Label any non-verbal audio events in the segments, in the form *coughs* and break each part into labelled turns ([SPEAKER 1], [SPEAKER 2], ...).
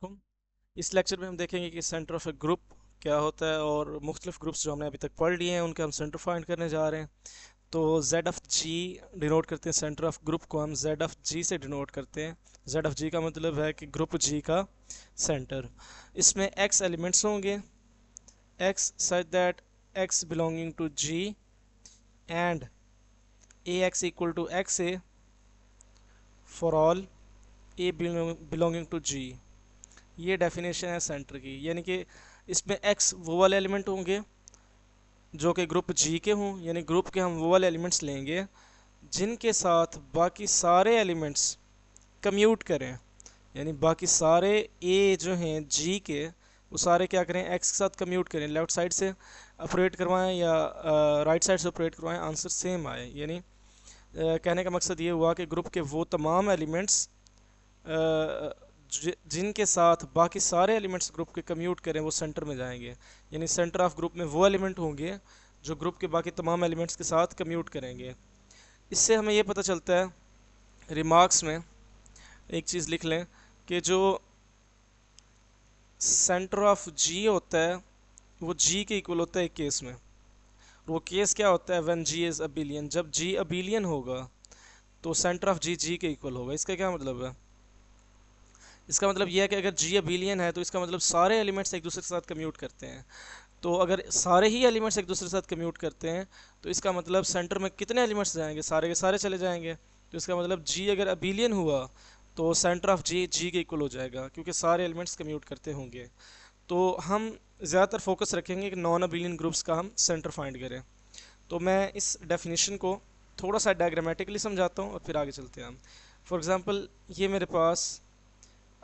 [SPEAKER 1] असलकुम इस लेक्चर में हम देखेंगे कि सेंटर ऑफ ए ग्रुप क्या होता है और मुख्तलिफ ग्रुप्स जो हमने अभी तक पढ़ लिए हैं उनके हम सेंटर फाइंड करने जा रहे हैं तो जेड ऑफ़ जी डिनोट करते हैं सेंटर ऑफ ग्रुप को हम जेड ऑफ़ जी से डिनोट करते हैं जेड ऑफ़ जी का मतलब है कि ग्रुप जी का सेंटर इसमें एक्स एलिमेंट्स होंगे x such that x belonging to G and a x equal to x a for all a belonging to G ये डेफिनेशन है सेंटर की यानी कि इसमें एक्स वो वाले एलिमेंट होंगे जो कि ग्रुप जी के हों यानी ग्रुप के हम वो वाले एलिमेंट्स लेंगे जिनके साथ बाकी सारे एलिमेंट्स कम्यूट करें यानी बाकी सारे ए जो हैं जी के वो सारे क्या करें एक्स के साथ कम्यूट करें लेफ्ट साइड से ऑपरेट करवाएं या आ, राइट साइड से ऑपरेट करवाएं आंसर सेम आए यानी आ, कहने का मकसद ये हुआ कि ग्रुप के वो तमाम एलिमेंट्स जिनके साथ बाकी सारे एलिमेंट्स ग्रुप के कम्यूट करें वो सेंटर में जाएंगे यानी सेंटर ऑफ ग्रुप में वो एलिमेंट होंगे जो ग्रुप के बाकी तमाम एलिमेंट्स के साथ कम्यूट करेंगे इससे हमें ये पता चलता है रिमार्क्स में एक चीज़ लिख लें कि जो सेंटर ऑफ जी होता है वो जी के इक्वल होता है एक केस में वो केस क्या होता है when G is abelian जब जी अ बिलियन होगा तो सेंटर ऑफ जी जी के इक्वल होगा इसका क्या मतलब है इसका मतलब यह है कि अगर जी ए बिलियन है तो इसका मतलब सारे एलिमेंट्स एक दूसरे के साथ कम्यूट करते हैं तो अगर सारे ही एलिमेंट्स एक दूसरे के साथ कम्यूट करते हैं तो इसका मतलब सेंटर में कितने एलिमेंट्स जाएंगे सारे के सारे चले जाएंगे तो इसका मतलब जी अगर अबिलियन हुआ तो सेंटर ऑफ जी जी के इक्वल हो जाएगा क्योंकि सारे एलिमेंट्स कम्यूट करते होंगे तो हम ज़्यादातर फोकस रखेंगे कि नॉन अबिलियन ग्रुप्स का हम सेंटर फाइंड करें तो मैं इस डेफिनेशन को थोड़ा सा डायग्रामेटिकली समझाता हूँ और फिर आगे चलते हैं हम फॉर एग्ज़ाम्पल ये मेरे पास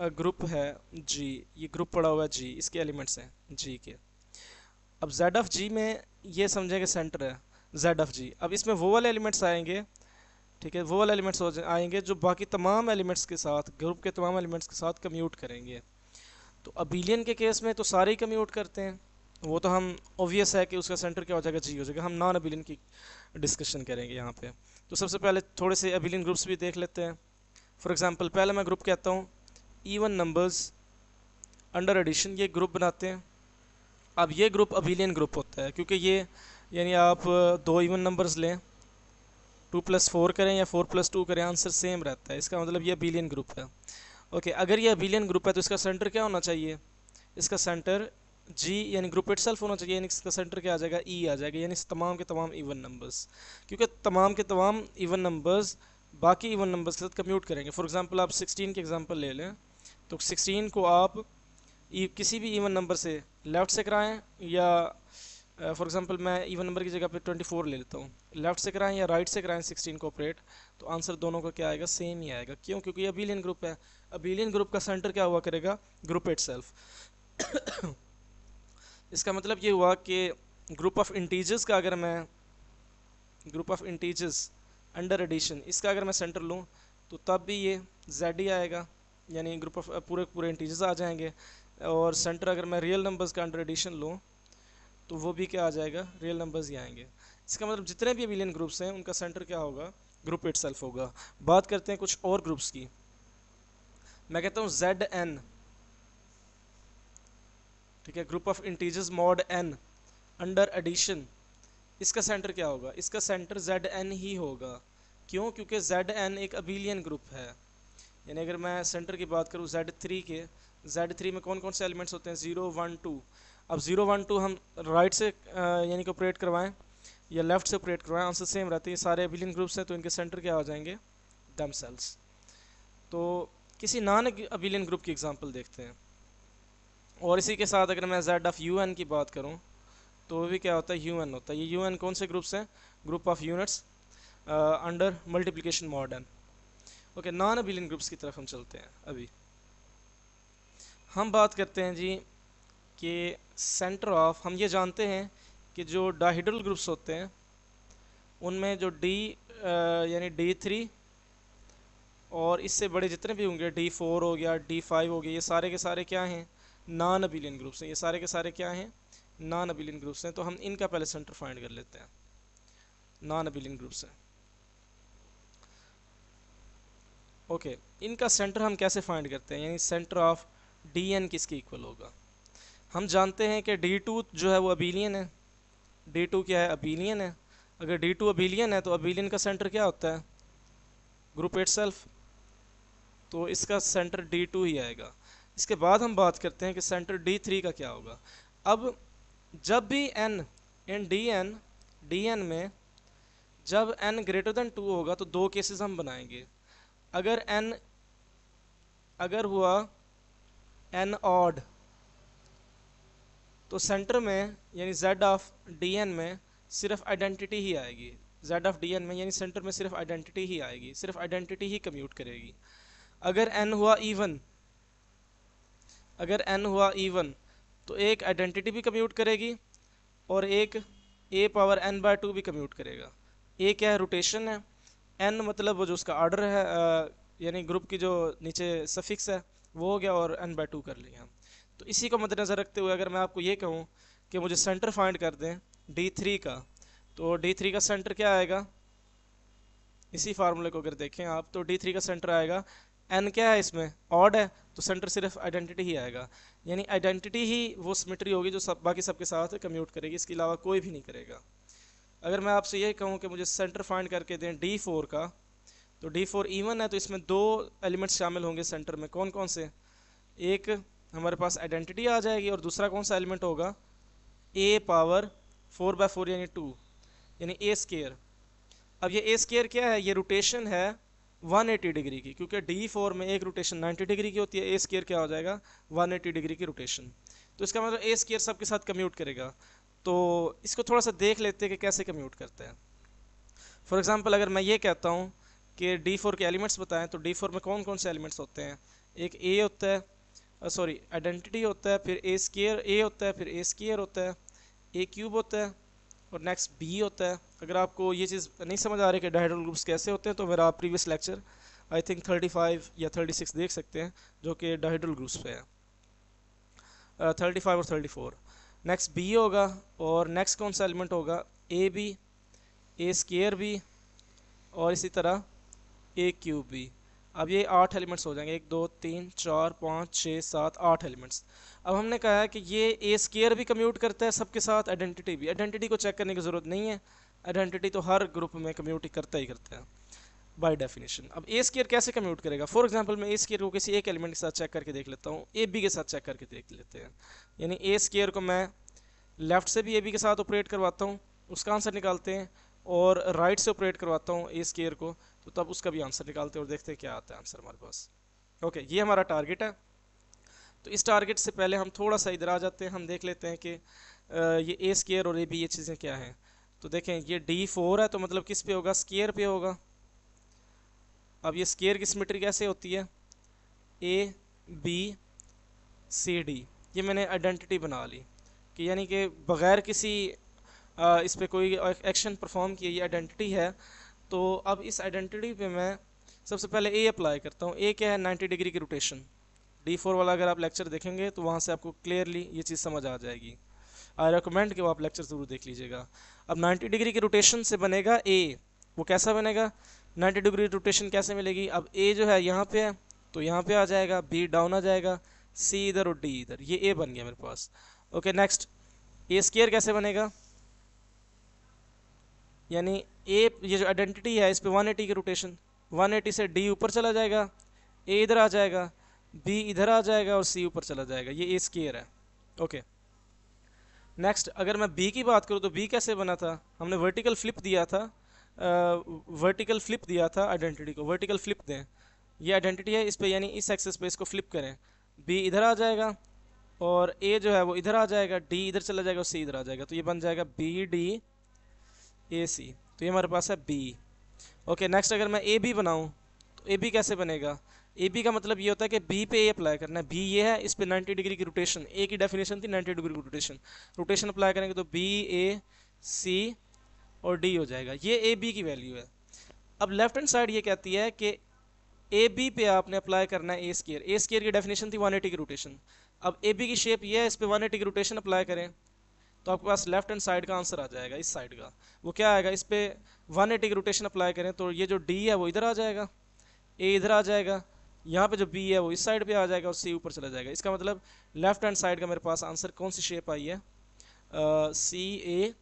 [SPEAKER 1] ग्रुप है जी ये ग्रुप पड़ा हुआ है जी इसके एलिमेंट्स हैं जी के अब जेड ऑफ जी में ये समझेंगे सेंटर है जेड ऑफ जी अब इसमें वो वाले एलिमेंट्स आएंगे ठीक है वो वाले एलिमेंट्स आएंगे जो बाकी तमाम एलिमेंट्स के साथ ग्रुप के तमाम एलिमेंट्स के साथ कम्यूट करेंगे तो अबिलियन के केस में तो सारे ही कम्यूट करते हैं वो तो हम ओबियस है कि उसका सेंटर क्या हो जाएगा जी हो जाएगा हम नॉन अबिलियन की डिस्कशन करेंगे यहाँ पे तो सबसे पहले थोड़े से अबिलियन ग्रुप्स भी देख लेते हैं फॉर एग्ज़ाम्पल पहले मैं ग्रुप कहता हूँ इवन नंबर्स अंडर एडिशन ये ग्रुप बनाते हैं अब ये ग्रुप अबीलियन ग्रुप होता है क्योंकि ये यानी आप दो इवन e नंबर्स लें टू प्लस फोर करें या फोर प्लस टू करें आंसर सेम रहता है इसका मतलब ये अबीलियन ग्रुप है ओके अगर ये अबीलियन ग्रुप है तो इसका सेंटर क्या होना चाहिए इसका सेंटर जी यानी ग्रुप इट होना चाहिए यानी इसका सेंटर क्या आ जाएगा ई e आ जाएगा यानी तमाम के तमाम इवन e नंबर्स क्योंकि तमाम के तमाम इवन e नंबर्स बाकी इवन नंबर्स के साथ कम्यूट करेंगे फॉर एग्जांपल आप 16 के एग्जांपल ले लें तो 16 को आप e, किसी भी इवन नंबर से लेफ़्ट से कराएं या फॉर एग्जांपल मैं इवन नंबर की जगह पे 24 ले लेता हूँ लेफ़्ट से कराएं या राइट से कराएं 16 को ऑपरेट तो आंसर दोनों का क्या आएगा सेम ही आएगा क्यों क्योंकि अबीलियन ग्रुप है अबीलियन ग्रुप का सेंटर क्या हुआ करेगा ग्रुप एट *coughs* इसका मतलब ये हुआ कि ग्रुप ऑफ इंटीजर्स का अगर मैं group of integers under addition इसका अगर मैं सेंटर लूँ तो तब भी ये जेड ही आएगा यानी ग्रुप ऑफ पूरे पूरे इंटीजर्स आ जाएंगे और सेंटर अगर मैं रियल नंबर्स का अंडर एडिशन लूँ तो वो भी क्या आ जाएगा रियल नंबर्स ही आएंगे इसका मतलब जितने भी अबिलियन ग्रुप्स हैं उनका सेंटर क्या होगा ग्रुप इट होगा बात करते हैं कुछ और ग्रुप्स की मैं कहता हूँ जेड एन ठीक है group of integers mod n under addition इसका सेंटर क्या होगा इसका सेंटर जेड एन ही होगा क्यों क्योंकि जेड एन एक अबिलियन ग्रुप है यानी अगर मैं सेंटर की बात करूँ जेड थ्री के जेड थ्री में कौन कौन से एलिमेंट्स होते हैं ज़ीरो वन टू अब ज़ीरो वन टू हम राइट से यानी कि ऑपरेट करवाएं या लेफ़्ट से ऑपरेट करवाएं आंसर सेम रहते हैं सारे अबिलियन ग्रुप्स हैं तो इनके सेंटर क्या हो जाएंगे दम सेल्स तो किसी नॉन अबिलियन ग्रुप की एग्ज़ाम्पल देखते हैं और इसी के साथ अगर मैं जेड ऑफ़ यू की बात करूँ तो भी क्या होता है यू होता है ये यू कौन से ग्रुप्स हैं group of units under multiplication mod n okay non abelian groups की तरफ हम चलते हैं अभी हम बात करते हैं जी कि सेंटर ऑफ हम ये जानते हैं कि जो डाइड्रल ग्रुप्स होते हैं उनमें जो डी यानी डी थ्री और इससे बड़े जितने भी होंगे डी फोर हो गया डी फाइव हो गया ये सारे के सारे क्या हैं नॉन अबिलियन ग्रुप्स हैं ये सारे के सारे क्या हैं नॉन अबिलियन ग्रुप्स हैं तो हम इनका पहले सेंटर फाइंड कर लेते हैं नॉन अबिलियन ग्रुप्स हैं ओके okay, इनका सेंटर हम कैसे फाइंड करते हैं यानी सेंटर ऑफ डी एन किसके इक्वल होगा हम जानते हैं कि डी टू जो है वो अबीलियन है डी टू क्या है अबीलियन है अगर डी टू अबीलियन है तो अबीलियन का सेंटर क्या होता है ग्रुप एट सेल्फ तो इसका सेंटर डी टू ही आएगा इसके बाद हम बात करते हैं कि सेंटर डी थ्री का क्या होगा अब जब भी n in D n D n में जब एन ग्रेटर देन टू होगा तो दो केसेस हम बनाएंगे अगर एन अगर हुआ एन ऑड तो सेंटर में यानी जेड ऑफ डी एन में सिर्फ आइडेंटिटी ही आएगी जेड ऑफ डी एन में यानी सेंटर में सिर्फ आइडेंटिटी ही आएगी सिर्फ आइडेंटिटी ही कम्यूट करेगी अगर एन हुआ इवन e अगर एन हुआ इवन e तो एक आइडेंटिटी भी कम्यूट करेगी और एक a power n by two भी कम्यूट करेगा ए क्या है रोटेशन है एन मतलब वो जो उसका ऑर्डर है यानी ग्रुप की जो नीचे सफिक्स है वो हो गया और एन बाई टू कर लिया तो इसी को मद्देनज़र रखते हुए अगर मैं आपको ये कहूँ कि मुझे सेंटर फाइंड कर दें डी थ्री का तो डी थ्री का सेंटर क्या आएगा इसी फार्मूले को अगर देखें आप तो डी थ्री का सेंटर आएगा एन क्या है इसमें ऑड है तो सेंटर सिर्फ आइडेंटिटी ही आएगा यानी आइडेंटिटी ही वो सिमेट्री होगी जो सब बाकी सबके साथ कम्यूट करेगी इसके अलावा कोई भी नहीं करेगा अगर मैं आपसे यही कहूँ कि मुझे सेंटर फाइंड करके दें डी फोर का तो डी फोर ईवन है तो इसमें दो एलिमेंट्स शामिल होंगे सेंटर में कौन कौन से एक हमारे पास आइडेंटिटी आ जाएगी और दूसरा कौन सा एलिमेंट होगा a power four by four यानी टू यानी ए स्केयर अब ये ए स्केयर क्या है ये रोटेशन है 180 डिग्री की क्योंकि डी फोर में एक रोटेशन 90 डिग्री की होती है ए स्केयर क्या हो जाएगा 180 डिग्री की रोटेशन तो इसका मतलब ए स्केयर सबके साथ कम्यूट करेगा तो इसको थोड़ा सा देख लेते हैं कि कैसे कम्यूट करते हैं फॉर एग्ज़ाम्पल अगर मैं ये कहता हूँ कि डी फोर के एलिमेंट्स बताएं तो डी फोर में कौन कौन से एलिमेंट्स होते हैं एक ए होता है सॉरी आइडेंटिटी होता है फिर ए स्केयर ए होता है फिर ए स्केयर होता है ए क्यूब होता है और नेक्स्ट बी होता है अगर आपको ये चीज़ नहीं समझ आ रही कि डायड्रल ग्रुप्स कैसे होते हैं तो मेरा प्रीवियस लेक्चर आई थिंक 35 या 36 देख सकते हैं जो कि डायड्रल ग्रुप्स पे है uh, 35 और 34 नेक्स्ट बी होगा और नेक्स्ट कौन सा एलिमेंट होगा a b a square b और इसी तरह ए क्यूब बी अब ये आठ एलिमेंट्स हो जाएंगे एक दो तीन चार पाँच छः सात आठ एलिमेंट्स अब हमने कहा है कि ये ए स्केयर भी कम्यूट करता है सबके साथ आइडेंटिटी भी आइडेंटिटी को चेक करने की ज़रूरत नहीं है आइडेंटिटी तो हर ग्रुप में कम्यूट करता ही करता है बाई डेफिनेशन अब ए स्केयर कैसे कम्यूट करेगा फॉर एग्जाम्पल मैं ए स्केयर को किसी एक एलिमेंट के साथ चेक करके देख लेता हूँ ए बी के साथ चेक करके देख लेते हैं यानी ए स्केयर को मैं लेफ्ट से भी ए बी के साथ ऑपरेट करवाता हूँ उसका आंसर निकालते हैं और राइट से ऑपरेट करवाता हूँ ए स्केयर को तो तब उसका भी आंसर निकालते हैं और देखते हैं क्या आता है आंसर हमारे पास ओके ये हमारा टारगेट है तो इस टारगेट से पहले हम थोड़ा सा इधर आ जाते हैं हम देख लेते हैं कि ये ए स्केयर और ए बी ये चीज़ें क्या हैं तो देखें ये डी फोर है तो मतलब किस पे होगा स्केयर पे होगा अब ये स्केयर की सिमेट्री कैसे होती है ए बी सी डी ये मैंने आइडेंटिटी बना ली कि यानी कि बग़ैर किसी आ, इस पर कोई एक्शन परफॉर्म किए ये आइडेंटिटी है तो अब इस आइडेंटिटी पे मैं सबसे पहले ए अप्लाई करता हूँ ए क्या है नाइन्टी डिग्री की रोटेशन डी फोर वाला अगर आप लेक्चर देखेंगे तो वहाँ से आपको क्लियरली ये चीज़ समझ आ जाएगी आई रिकमेंड कि वो आप लेक्चर ज़रूर देख लीजिएगा अब नाइन्टी डिग्री की रोटेशन से बनेगा ए वो कैसा बनेगा 90 डिग्री रोटेशन कैसे मिलेगी अब ए जो है यहाँ पे है तो यहाँ पे आ जाएगा बी डाउन आ जाएगा सी इधर और डी इधर ये ए बन गया मेरे पास ओके नेक्स्ट ए स्केयर कैसे बनेगा यानी ए ये जो आइडेंटिटी है इस पर वन की रोटेशन वन से डी ऊपर चला जाएगा ए इधर आ जाएगा बी इधर आ जाएगा और सी ऊपर चला जाएगा ये ए स्केयर है ओके नेक्स्ट अगर मैं बी की बात करूँ तो बी कैसे बना था हमने वर्टिकल फ्लिप दिया था वर्टिकल फ्लिप दिया था आइडेंटिटी को वर्टिकल फ्लिप दें ये आइडेंटिटी है इस पर यानी इस एक्सेस पे इसको फ्लिप करें बी इधर आ जाएगा और ए जो है वो इधर आ जाएगा डी इधर चला जाएगा और सी इधर आ जाएगा तो ये बन जाएगा बी डी ए सी तो ये हमारे पास है बी ओके नेक्स्ट अगर मैं ए बी बनाऊँ तो ए बी कैसे बनेगा ए बी का मतलब ये होता है कि बी पे ए अप्लाई करना है बी ये है इस पर नाइन्टी डिग्री की रोटेशन ए की डेफिनेशन थी नाइन्टी डिग्री की रोटेशन रोटेशन अप्लाई करेंगे तो बी ए सी और डी हो जाएगा ये ए बी की वैल्यू है अब लेफ्ट हैंड साइड ये कहती है कि ए बी पे आपने अप्लाई करना है ए स्केयर ए स्केयर की डेफिनेशन थी एटी की रोटेशन अब ए बी की शेप ये है इस पर एटी की रोटेशन अप्लाई करें तो आपके पास लेफ्ट हैंड साइड का आंसर आ जाएगा इस साइड का वो क्या आएगा इस पर वन एटी की रोटेशन अप्लाई करें तो ये जो डी है वो इधर आ जाएगा ए इधर आ जाएगा यहाँ पे जो बी है वो इस साइड पे आ जाएगा और सी ऊपर चला जाएगा इसका मतलब लेफ्ट हैंड साइड का मेरे पास आंसर कौन सी शेप आई है सी ए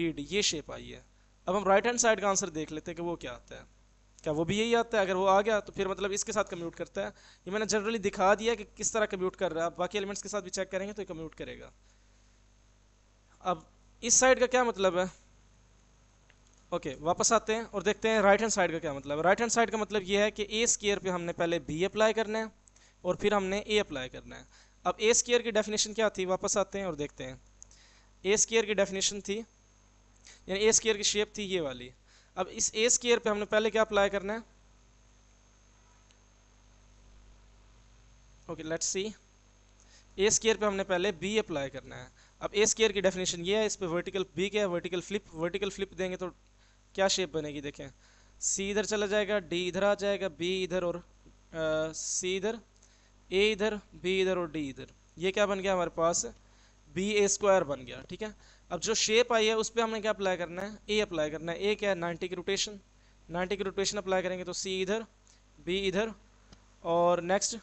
[SPEAKER 1] स्पीड ये शेप आई है अब हम राइट हैंड साइड का आंसर देख लेते हैं कि वो क्या आता है क्या वो भी यही आता है अगर वो आ गया तो फिर मतलब इसके साथ कम्यूट करता है ये मैंने जनरली दिखा दिया कि किस तरह कम्यूट कर रहा है बाकी एलिमेंट्स के साथ भी चेक करेंगे तो ये कम्यूट करेगा अब इस साइड का क्या मतलब है ओके वापस आते हैं और देखते हैं राइट हैंड साइड का क्या मतलब है राइट हैंड साइड का मतलब ये है कि ए स्केयर पे हमने पहले बी अप्लाई करना है और फिर हमने ए अप्लाई करना है अब ए स्केयर की डेफिनेशन क्या थी वापस आते हैं और देखते हैं ए स्केयर की डेफिनेशन थी यानी ए स्केयर की शेप थी ये वाली अब इस ए स्केयर पे हमने पहले क्या अप्लाई करना है okay let's see a square पे हमने पहले बी अप्लाई करना है अब ए स्केयर की डेफिनेशन ये है इस पर वर्टिकल बी क्या है वर्टिकल फ्लिप वर्टिकल फ्लिप देंगे तो क्या शेप बनेगी देखें सी इधर चला जाएगा डी इधर आ जाएगा बी इधर और सी इधर ए इधर बी इधर और डी इधर ये क्या बन गया हमारे पास बी ए स्क्वायर बन गया ठीक है अब जो शेप आई है उस पर हमने क्या अप्लाई करना है ए अप्लाई करना है ए क्या है नाइन्टी की रोटेशन नाइन्टी की रोटेशन अप्लाई करेंगे तो सी इधर बी इधर और नेक्स्ट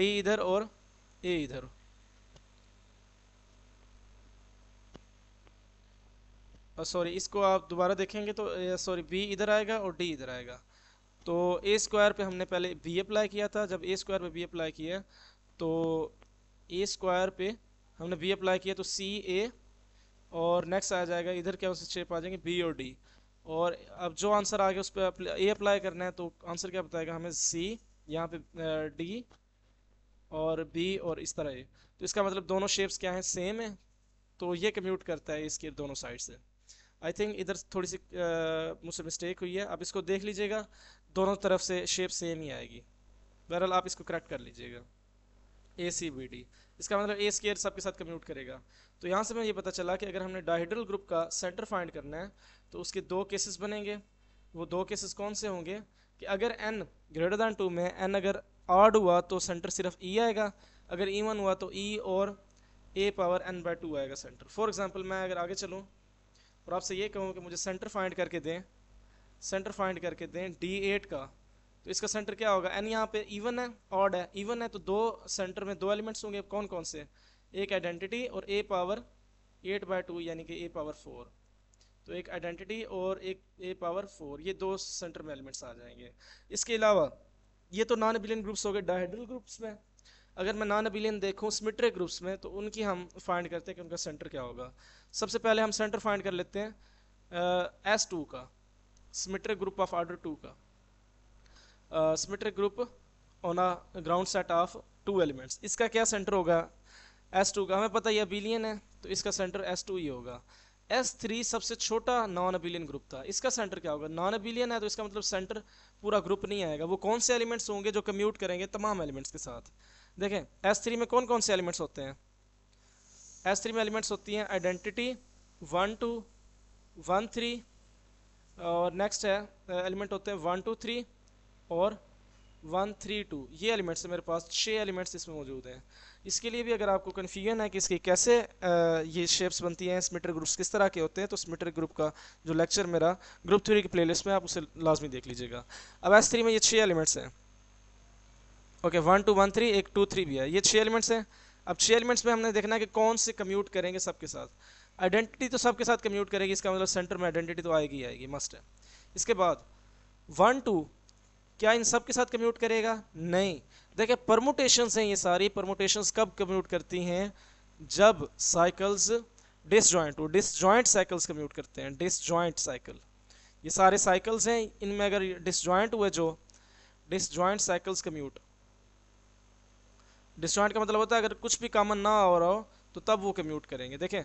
[SPEAKER 1] डी इधर और ए इधर सॉरी इसको आप दोबारा देखेंगे तो सॉरी बी इधर आएगा और डी इधर आएगा तो ए स्क्वायर पे हमने पहले बी अप्लाई किया था जब ए स्क्वायर पे बी अप्लाई किया तो ए स्क्वायर पे हमने बी अप्लाई किया तो सी ए और नेक्स्ट आ जाएगा इधर क्या शेप आ जाएंगे बी और डी और अब जो आंसर आ गया उस पर ए अप्लाई करना है तो आंसर क्या बताएगा हमें सी यहाँ पे डी और बी और इस तरह ए तो इसका मतलब दोनों शेप्स क्या हैं सेम है तो ये कम्यूट करता है इसके दोनों साइड से आई थिंक इधर थोड़ी सी मुझसे मिस्टेक हुई है आप इसको देख लीजिएगा दोनों तरफ से शेप सेम ही आएगी बहरहाल आप इसको करेक्ट कर लीजिएगा ए सी बी डी इसका मतलब ए स्केयर सबके साथ कम्यूट करेगा तो यहाँ से मैं ये पता चला कि अगर हमने डाइड्रल ग्रुप का सेंटर फाइंड करना है तो उसके दो केसेस बनेंगे वो दो केसेस कौन से होंगे कि अगर एन ग्रेटर दैन टू में एन अगर आर्ड हुआ तो सेंटर सिर्फ ई e आएगा अगर ई e वन हुआ तो ई e और a power n by two आएगा सेंटर फॉर एग्जाम्पल मैं अगर आगे चलूँ और आपसे ये कहूँ कि मुझे सेंटर फाइंड करके दें सेंटर फाइंड करके दें डी एट का तो इसका सेंटर क्या होगा एन यहाँ पे इवन है ऑड है इवन है तो दो सेंटर में दो एलिमेंट्स होंगे कौन कौन से एक आइडेंटिटी और a power eight by two यानी कि ए पावर फोर तो एक आइडेंटिटी और एक ए पावर फोर ये दो सेंटर में एलिमेंट्स आ जाएंगे इसके अलावा ये तो नॉन बिलियन ग्रुप्स हो गए डाइड्रल ग्रुप्स में अगर मैं non abelian symmetric groups में तो उनकी हम फाइंड करते हैं कि उनका सेंटर क्या होगा सबसे पहले हम सेंटर फाइंड कर लेते हैं एस टू का symmetric group of order two का symmetric group on a ground set of two elements इसका क्या सेंटर होगा एस टू का हमें पता ही अबिलियन है तो इसका सेंटर एस टू ही होगा एस थ्री सबसे छोटा नॉन अबिलियन ग्रुप था इसका सेंटर क्या होगा नॉन अबिलियन है तो इसका मतलब सेंटर पूरा ग्रुप नहीं आएगा वो कौन से एलिमेंट्स होंगे जो कम्यूट करेंगे तमाम एलिमेंट्स के साथ देखें एस थ्री में कौन कौन से एलिमेंट्स होते हैं एस थ्री में एलिमेंट्स होती हैं identity one two one three और नेक्स्ट है एलिमेंट होते हैं वन टू थ्री और वन थ्री टू ये एलिमेंट्स मेरे पास छः एलिमेंट्स इसमें मौजूद हैं इसके लिए भी अगर आपको कन्फ्यूजन है कि इसकी कैसे ये शेप्स बनती हैं स्मिटर ग्रुप्स किस तरह के होते हैं तो स्मिटर ग्रुप का जो लेक्चर मेरा ग्रुप थ्री की प्लेलिस्ट में आप उसे लाजमी देख लीजिएगा अब एस थ्री में ये छः एलिमेंट्स हैं okay one two one three एक टू थ्री भी है ये छः एलिमेंट्स हैं अब छः एलिमेंट्स में हमने देखना है कि कौन से कम्यूट करेंगे सबके साथ आइडेंटिटी तो सबके साथ कम्यूट करेगी इसका मतलब सेंटर में आइडेंटिटी तो आएगी आएगी मस्ट है इसके बाद वन टू क्या इन सब के साथ कम्यूट करेगा नहीं देखिए परमोटेशंस हैं ये सारी परमोटेशंस कब कम्यूट करती हैं जब cycles joint disjoint cycles commute करते हैं डिस जॉइंट साइकिल ये सारे साइकिल्स हैं इनमें अगर डिस जॉइंट हुए जो disjoint cycles commute disjoint का मतलब होता है अगर कुछ भी कॉमन ना आ रहा हो तो तब वो कम्यूट करेंगे देखें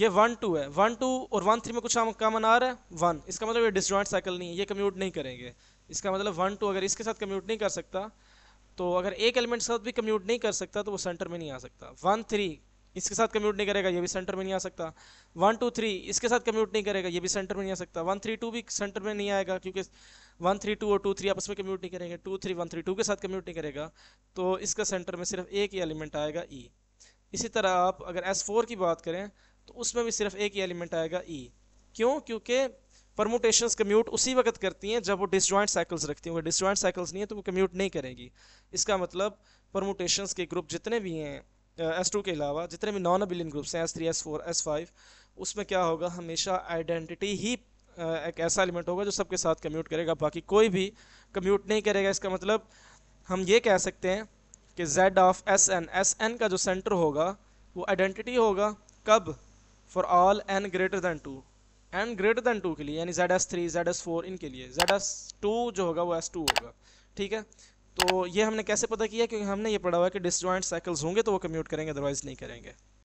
[SPEAKER 1] ये वन टू है वन टू और वन थ्री में कुछ कॉमन आ रहा है वन इसका मतलब ये डिस जॉइंट साइकिल नहीं है ये कम्यूट नहीं करेंगे इसका मतलब वन टू अगर इसके साथ कम्यूट नहीं कर सकता तो अगर एक एलिमेंट के साथ भी कम्यूट नहीं कर सकता तो वो सेंटर में नहीं आ सकता वन थ्री इसके साथ कम्यूट नहीं करेगा ये भी सेंटर में नहीं आ सकता वन टू थ्री इसके साथ कम्यूट नहीं करेगा ये भी सेंटर में नहीं आ सकता वन थ्री टू भी सेंटर में नहीं आएगा क्योंकि वन थ्री टू और टू थ्री आपस में कम्यूट नहीं करेंगे two three one three two के साथ कम्यूट नहीं करेगा तो इसका सेंटर में सिर्फ एक ही एलिमेंट आएगा ई e। इसी तरह आप अगर एस फोर की बात करें तो उसमें भी सिर्फ एक ही एलिमेंट आएगा ई e। क्यों क्योंकि परमोटेशन कम्यूट उसी वक्त करती हैं जब वो डिसजॉइंट साइकिल्स रखती होंगी डिसजॉइंट साइकिल्स नहीं है तो वो कम्यूट नहीं करेंगी इसका मतलब परमोटेशन के ग्रुप जितने भी हैं एस टू के अलावा जितने भी नॉन अबिलियन ग्रुप्स हैं S three S four S five उसमें क्या होगा हमेशा आइडेंटिटी ही एक ऐसा एलिमेंट होगा जो सबके साथ कम्यूट करेगा बाकी कोई भी कम्यूट नहीं करेगा इसका मतलब हम ये कह सकते हैं कि Z of S n S n का जो सेंटर होगा वो आइडेंटिटी होगा कब for all n greater than two and greater than two के लिए यानी Z S three Z S four इनके लिए जेड एस टू जो होगा वो एस टू होगा ठीक है तो ये हमने कैसे पता किया क्योंकि हमने ये पढ़ा हुआ है कि डिसजॉइंट साइकिल्स होंगे तो वो कम्यूट करेंगे अदरवाइज नहीं करेंगे